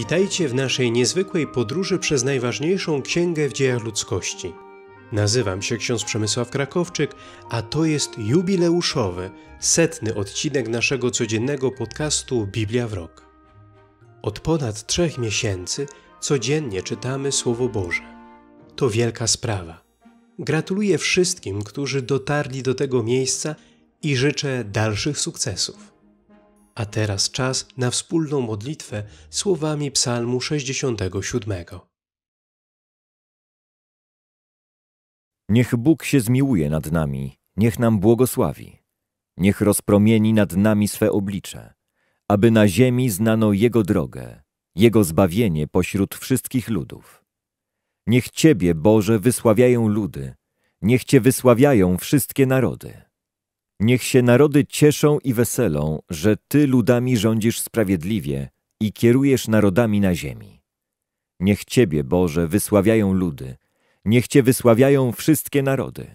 Witajcie w naszej niezwykłej podróży przez najważniejszą księgę w dziejach ludzkości. Nazywam się ksiądz Przemysław Krakowczyk, a to jest jubileuszowy, setny odcinek naszego codziennego podcastu Biblia w Rok. Od ponad trzech miesięcy codziennie czytamy Słowo Boże. To wielka sprawa. Gratuluję wszystkim, którzy dotarli do tego miejsca i życzę dalszych sukcesów. A teraz czas na wspólną modlitwę słowami Psalmu 67. Niech Bóg się zmiłuje nad nami, niech nam błogosławi. Niech rozpromieni nad nami swe oblicze, aby na ziemi znano Jego drogę, Jego zbawienie pośród wszystkich ludów. Niech Ciebie, Boże, wysławiają ludy, niech Cię wysławiają wszystkie narody. Niech się narody cieszą i weselą, że Ty ludami rządzisz sprawiedliwie i kierujesz narodami na ziemi. Niech Ciebie, Boże, wysławiają ludy, niech Cię wysławiają wszystkie narody.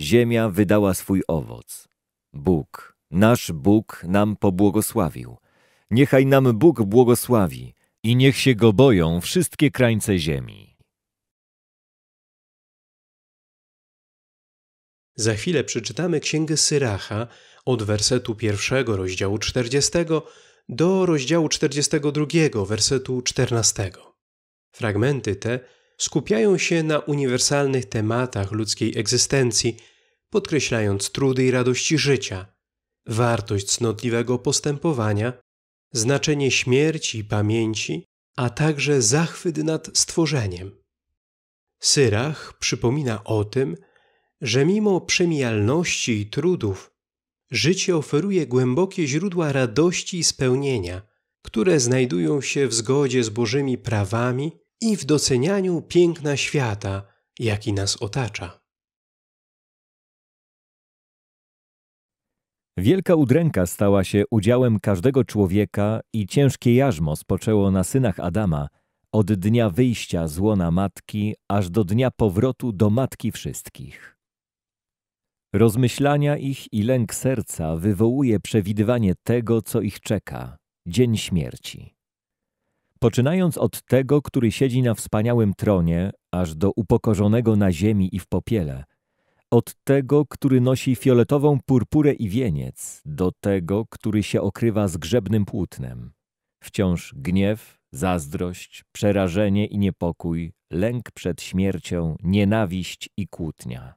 Ziemia wydała swój owoc. Bóg, nasz Bóg nam pobłogosławił. Niechaj nam Bóg błogosławi i niech się Go boją wszystkie krańce ziemi. Za chwilę przeczytamy Księgę Syracha od wersetu pierwszego rozdziału 40 do rozdziału 42 wersetu 14. Fragmenty te skupiają się na uniwersalnych tematach ludzkiej egzystencji, podkreślając trudy i radości życia, wartość cnotliwego postępowania, znaczenie śmierci i pamięci, a także zachwyt nad stworzeniem. Syrach przypomina o tym, że mimo przemijalności i trudów, życie oferuje głębokie źródła radości i spełnienia, które znajdują się w zgodzie z Bożymi prawami i w docenianiu piękna świata, jaki nas otacza. Wielka udręka stała się udziałem każdego człowieka i ciężkie jarzmo spoczęło na synach Adama od dnia wyjścia z łona matki aż do dnia powrotu do matki wszystkich. Rozmyślania ich i lęk serca wywołuje przewidywanie tego, co ich czeka dzień śmierci. Poczynając od tego, który siedzi na wspaniałym tronie, aż do upokorzonego na ziemi i w popiele, od tego, który nosi fioletową purpurę i wieniec, do tego, który się okrywa zgrzebnym płótnem. Wciąż gniew, zazdrość, przerażenie i niepokój, lęk przed śmiercią, nienawiść i kłótnia.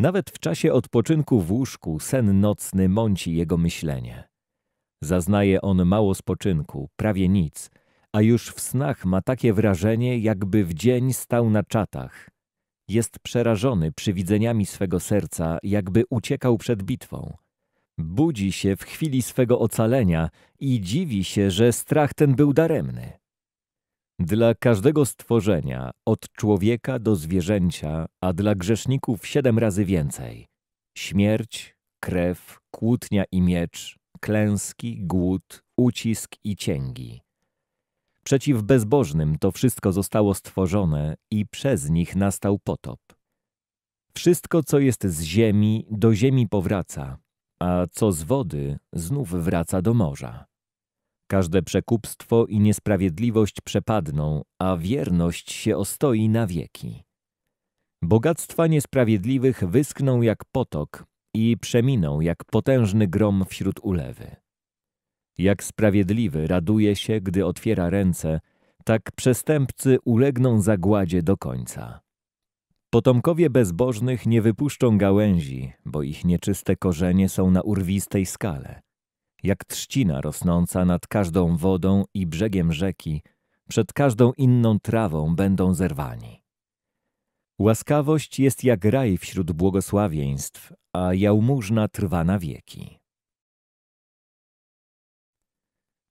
Nawet w czasie odpoczynku w łóżku sen nocny mąci jego myślenie. Zaznaje on mało spoczynku, prawie nic, a już w snach ma takie wrażenie, jakby w dzień stał na czatach. Jest przerażony przywidzeniami swego serca, jakby uciekał przed bitwą. Budzi się w chwili swego ocalenia i dziwi się, że strach ten był daremny. Dla każdego stworzenia, od człowieka do zwierzęcia, a dla grzeszników siedem razy więcej. Śmierć, krew, kłótnia i miecz, klęski, głód, ucisk i cięgi. Przeciw bezbożnym to wszystko zostało stworzone i przez nich nastał potop. Wszystko, co jest z ziemi, do ziemi powraca, a co z wody, znów wraca do morza. Każde przekupstwo i niesprawiedliwość przepadną, a wierność się ostoi na wieki. Bogactwa niesprawiedliwych wyskną jak potok i przeminą jak potężny grom wśród ulewy. Jak sprawiedliwy raduje się, gdy otwiera ręce, tak przestępcy ulegną zagładzie do końca. Potomkowie bezbożnych nie wypuszczą gałęzi, bo ich nieczyste korzenie są na urwistej skale jak trzcina rosnąca nad każdą wodą i brzegiem rzeki, przed każdą inną trawą będą zerwani. Łaskawość jest jak raj wśród błogosławieństw, a jałmużna trwa na wieki.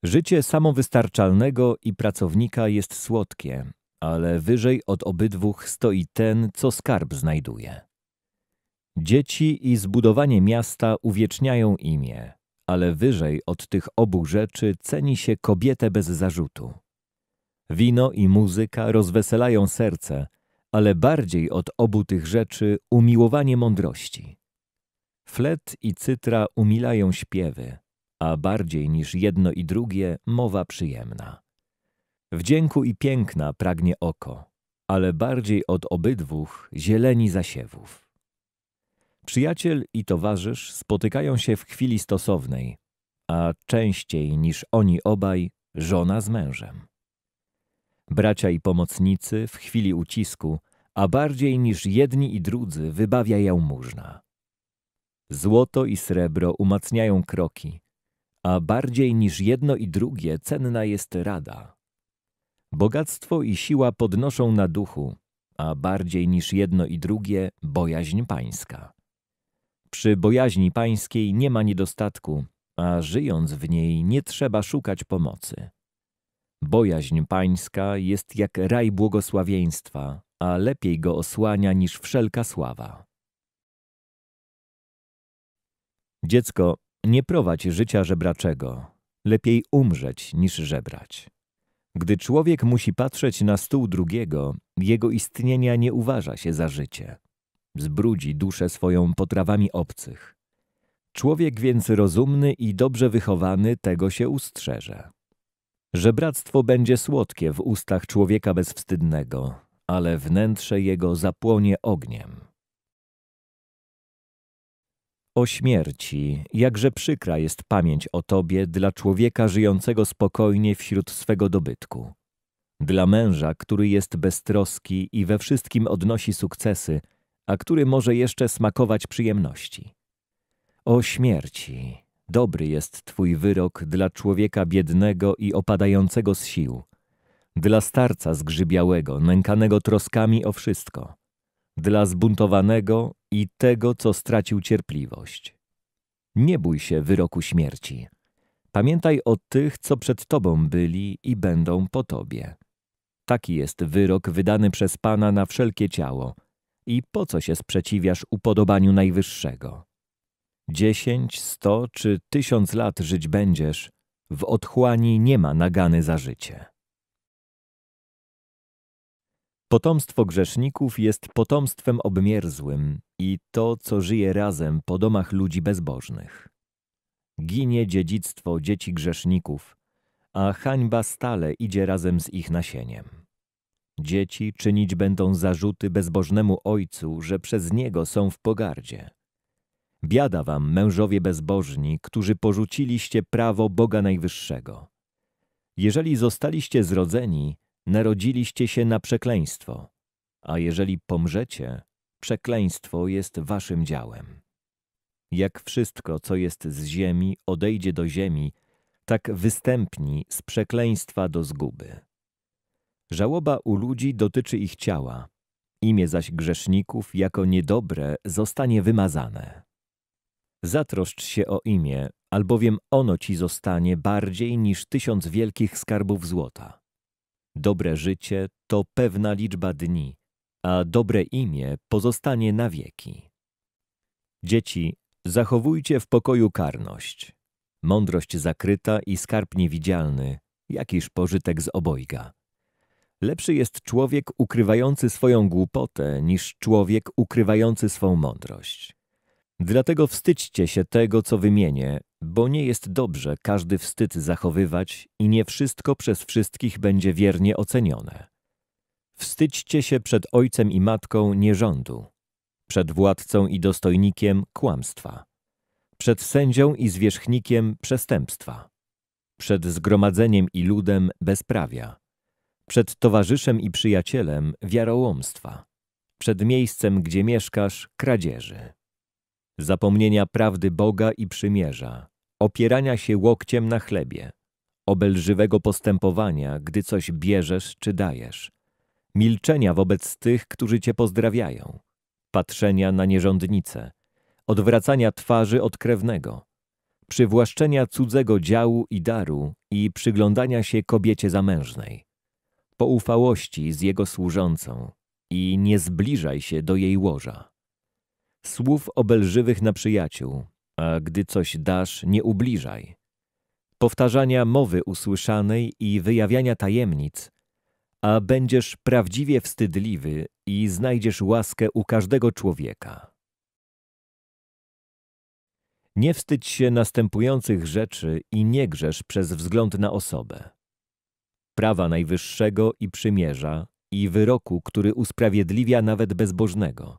Życie samowystarczalnego i pracownika jest słodkie, ale wyżej od obydwóch stoi ten, co skarb znajduje. Dzieci i zbudowanie miasta uwieczniają imię, ale wyżej od tych obu rzeczy ceni się kobietę bez zarzutu. Wino i muzyka rozweselają serce, ale bardziej od obu tych rzeczy umiłowanie mądrości. Flet i cytra umilają śpiewy, a bardziej niż jedno i drugie mowa przyjemna. Wdzięku i piękna pragnie oko, ale bardziej od obydwóch zieleni zasiewów. Przyjaciel i towarzysz spotykają się w chwili stosownej, a częściej niż oni obaj żona z mężem. Bracia i pomocnicy w chwili ucisku, a bardziej niż jedni i drudzy wybawia jałmużna. Złoto i srebro umacniają kroki, a bardziej niż jedno i drugie cenna jest rada. Bogactwo i siła podnoszą na duchu, a bardziej niż jedno i drugie bojaźń pańska. Przy bojaźni pańskiej nie ma niedostatku, a żyjąc w niej nie trzeba szukać pomocy. Bojaźń pańska jest jak raj błogosławieństwa, a lepiej go osłania niż wszelka sława. Dziecko, nie prowadź życia żebraczego. Lepiej umrzeć niż żebrać. Gdy człowiek musi patrzeć na stół drugiego, jego istnienia nie uważa się za życie zbrudzi duszę swoją potrawami obcych. Człowiek więc rozumny i dobrze wychowany tego się ustrzeże. Żebractwo będzie słodkie w ustach człowieka bezwstydnego, ale wnętrze jego zapłonie ogniem. O śmierci, jakże przykra jest pamięć o tobie dla człowieka żyjącego spokojnie wśród swego dobytku. Dla męża, który jest beztroski i we wszystkim odnosi sukcesy – a który może jeszcze smakować przyjemności. O śmierci, dobry jest Twój wyrok dla człowieka biednego i opadającego z sił, dla starca zgrzybiałego, nękanego troskami o wszystko, dla zbuntowanego i tego, co stracił cierpliwość. Nie bój się wyroku śmierci. Pamiętaj o tych, co przed Tobą byli i będą po Tobie. Taki jest wyrok wydany przez Pana na wszelkie ciało – i po co się sprzeciwiasz upodobaniu Najwyższego? Dziesięć, sto czy tysiąc lat żyć będziesz, w otchłani nie ma nagany za życie. Potomstwo grzeszników jest potomstwem obmierzłym i to, co żyje razem po domach ludzi bezbożnych. Ginie dziedzictwo dzieci grzeszników, a hańba stale idzie razem z ich nasieniem. Dzieci czynić będą zarzuty bezbożnemu ojcu, że przez niego są w pogardzie. Biada wam, mężowie bezbożni, którzy porzuciliście prawo Boga Najwyższego. Jeżeli zostaliście zrodzeni, narodziliście się na przekleństwo, a jeżeli pomrzecie, przekleństwo jest waszym działem. Jak wszystko, co jest z ziemi, odejdzie do ziemi, tak występni z przekleństwa do zguby. Żałoba u ludzi dotyczy ich ciała, imię zaś grzeszników jako niedobre zostanie wymazane. Zatroszcz się o imię, albowiem ono ci zostanie bardziej niż tysiąc wielkich skarbów złota. Dobre życie to pewna liczba dni, a dobre imię pozostanie na wieki. Dzieci, zachowujcie w pokoju karność. Mądrość zakryta i skarb niewidzialny, jakiż pożytek z obojga. Lepszy jest człowiek ukrywający swoją głupotę niż człowiek ukrywający swą mądrość. Dlatego wstydźcie się tego, co wymienię, bo nie jest dobrze każdy wstyd zachowywać i nie wszystko przez wszystkich będzie wiernie ocenione. Wstydźcie się przed ojcem i matką nierządu, przed władcą i dostojnikiem kłamstwa, przed sędzią i zwierzchnikiem przestępstwa, przed zgromadzeniem i ludem bezprawia przed towarzyszem i przyjacielem wiarołomstwa, przed miejscem, gdzie mieszkasz, kradzieży, zapomnienia prawdy Boga i przymierza, opierania się łokciem na chlebie, obelżywego postępowania, gdy coś bierzesz czy dajesz, milczenia wobec tych, którzy cię pozdrawiają, patrzenia na nierządnice, odwracania twarzy od krewnego, przywłaszczenia cudzego działu i daru i przyglądania się kobiecie zamężnej poufałości z jego służącą i nie zbliżaj się do jej łoża. Słów obelżywych na przyjaciół, a gdy coś dasz, nie ubliżaj. Powtarzania mowy usłyszanej i wyjawiania tajemnic, a będziesz prawdziwie wstydliwy i znajdziesz łaskę u każdego człowieka. Nie wstydź się następujących rzeczy i nie grzesz przez wzgląd na osobę prawa najwyższego i przymierza i wyroku, który usprawiedliwia nawet bezbożnego,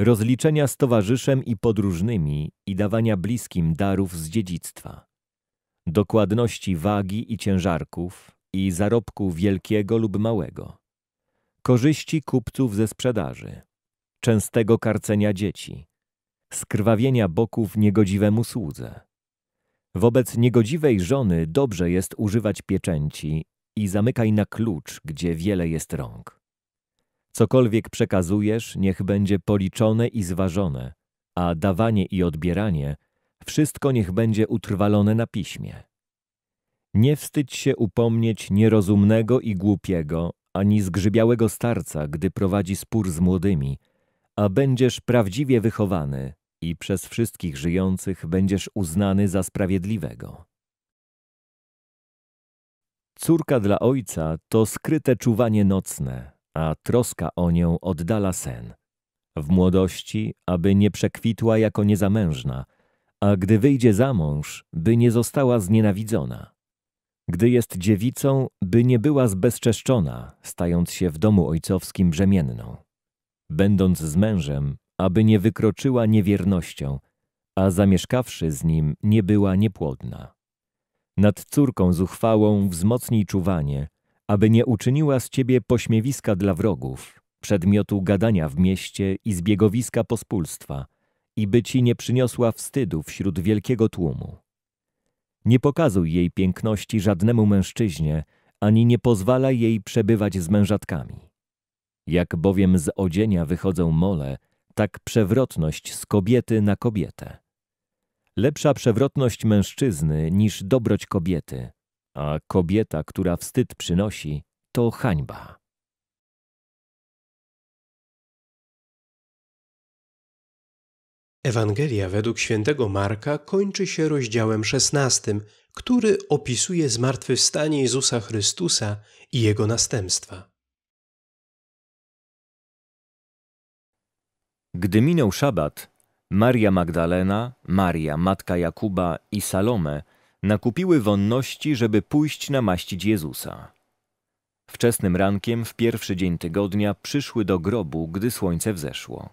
rozliczenia z towarzyszem i podróżnymi i dawania bliskim darów z dziedzictwa, dokładności wagi i ciężarków i zarobku wielkiego lub małego, korzyści kupców ze sprzedaży, częstego karcenia dzieci, skrwawienia boków niegodziwemu słudze. Wobec niegodziwej żony dobrze jest używać pieczęci i zamykaj na klucz, gdzie wiele jest rąk. Cokolwiek przekazujesz, niech będzie policzone i zważone, a dawanie i odbieranie, wszystko niech będzie utrwalone na piśmie. Nie wstydź się upomnieć nierozumnego i głupiego, ani zgrzybiałego starca, gdy prowadzi spór z młodymi, a będziesz prawdziwie wychowany i przez wszystkich żyjących będziesz uznany za sprawiedliwego. Córka dla ojca to skryte czuwanie nocne, a troska o nią oddala sen. W młodości, aby nie przekwitła jako niezamężna, a gdy wyjdzie za mąż, by nie została znienawidzona. Gdy jest dziewicą, by nie była zbezczeszczona, stając się w domu ojcowskim brzemienną. Będąc z mężem, aby nie wykroczyła niewiernością, a zamieszkawszy z nim nie była niepłodna. Nad córką zuchwałą wzmocnij czuwanie, aby nie uczyniła z ciebie pośmiewiska dla wrogów, przedmiotu gadania w mieście i zbiegowiska pospólstwa, i by ci nie przyniosła wstydu wśród wielkiego tłumu. Nie pokazuj jej piękności żadnemu mężczyźnie, ani nie pozwala jej przebywać z mężatkami. Jak bowiem z odzienia wychodzą mole, tak przewrotność z kobiety na kobietę. Lepsza przewrotność mężczyzny niż dobroć kobiety, a kobieta, która wstyd przynosi, to hańba. Ewangelia według świętego Marka kończy się rozdziałem szesnastym, który opisuje zmartwychwstanie Jezusa Chrystusa i jego następstwa. Gdy minął szabat, Maria Magdalena, Maria, matka Jakuba i Salome nakupiły wonności, żeby pójść namaścić Jezusa. Wczesnym rankiem w pierwszy dzień tygodnia przyszły do grobu, gdy słońce wzeszło.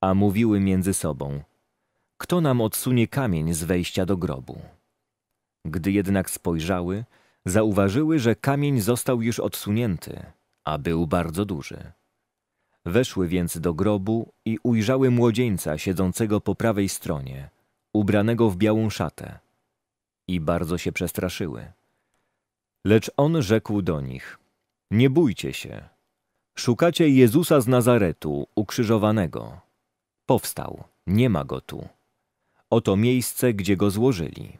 A mówiły między sobą: Kto nam odsunie kamień z wejścia do grobu? Gdy jednak spojrzały, zauważyły, że kamień został już odsunięty, a był bardzo duży. Weszły więc do grobu i ujrzały młodzieńca siedzącego po prawej stronie, ubranego w białą szatę. I bardzo się przestraszyły. Lecz on rzekł do nich: Nie bójcie się. Szukacie Jezusa z Nazaretu, ukrzyżowanego. Powstał, nie ma go tu. Oto miejsce, gdzie go złożyli.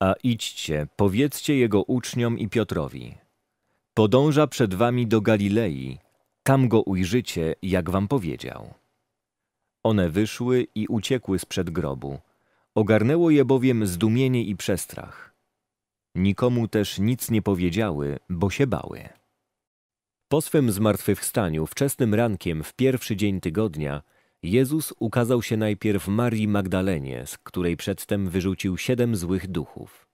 A idźcie, powiedzcie jego uczniom i Piotrowi: Podąża przed wami do Galilei tam go ujrzycie, jak wam powiedział. One wyszły i uciekły sprzed grobu. Ogarnęło je bowiem zdumienie i przestrach. Nikomu też nic nie powiedziały, bo się bały. Po swym zmartwychwstaniu, wczesnym rankiem w pierwszy dzień tygodnia, Jezus ukazał się najpierw Marii Magdalenie, z której przedtem wyrzucił siedem złych duchów.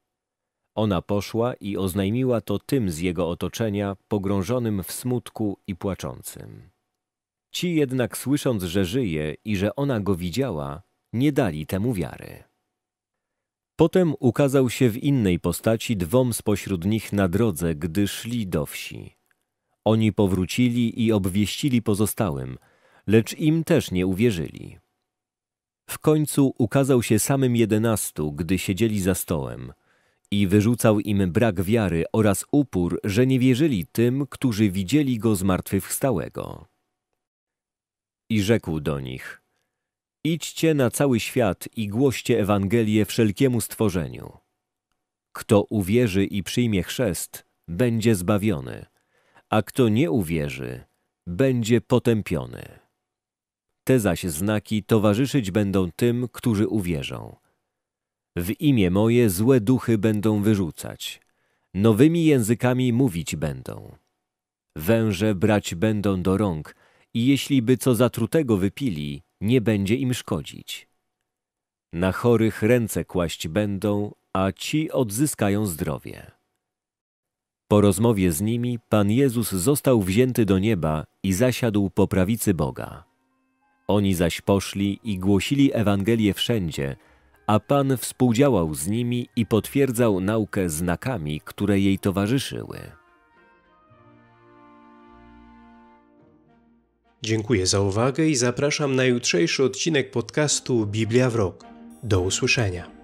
Ona poszła i oznajmiła to tym z jego otoczenia, pogrążonym w smutku i płaczącym. Ci jednak słysząc, że żyje i że ona go widziała, nie dali temu wiary. Potem ukazał się w innej postaci dwom spośród nich na drodze, gdy szli do wsi. Oni powrócili i obwieścili pozostałym, lecz im też nie uwierzyli. W końcu ukazał się samym jedenastu, gdy siedzieli za stołem – i wyrzucał im brak wiary oraz upór, że nie wierzyli tym, którzy widzieli go zmartwychwstałego. I rzekł do nich: Idźcie na cały świat i głoście Ewangelię wszelkiemu stworzeniu. Kto uwierzy i przyjmie chrzest, będzie zbawiony, a kto nie uwierzy, będzie potępiony. Te zaś znaki towarzyszyć będą tym, którzy uwierzą – w imię moje złe duchy będą wyrzucać, nowymi językami mówić będą. Węże brać będą do rąk i jeśli by co zatrutego wypili, nie będzie im szkodzić. Na chorych ręce kłaść będą, a ci odzyskają zdrowie. Po rozmowie z nimi Pan Jezus został wzięty do nieba i zasiadł po prawicy Boga. Oni zaś poszli i głosili Ewangelię wszędzie – a Pan współdziałał z nimi i potwierdzał naukę znakami, które jej towarzyszyły. Dziękuję za uwagę i zapraszam na jutrzejszy odcinek podcastu Biblia w Rok. Do usłyszenia.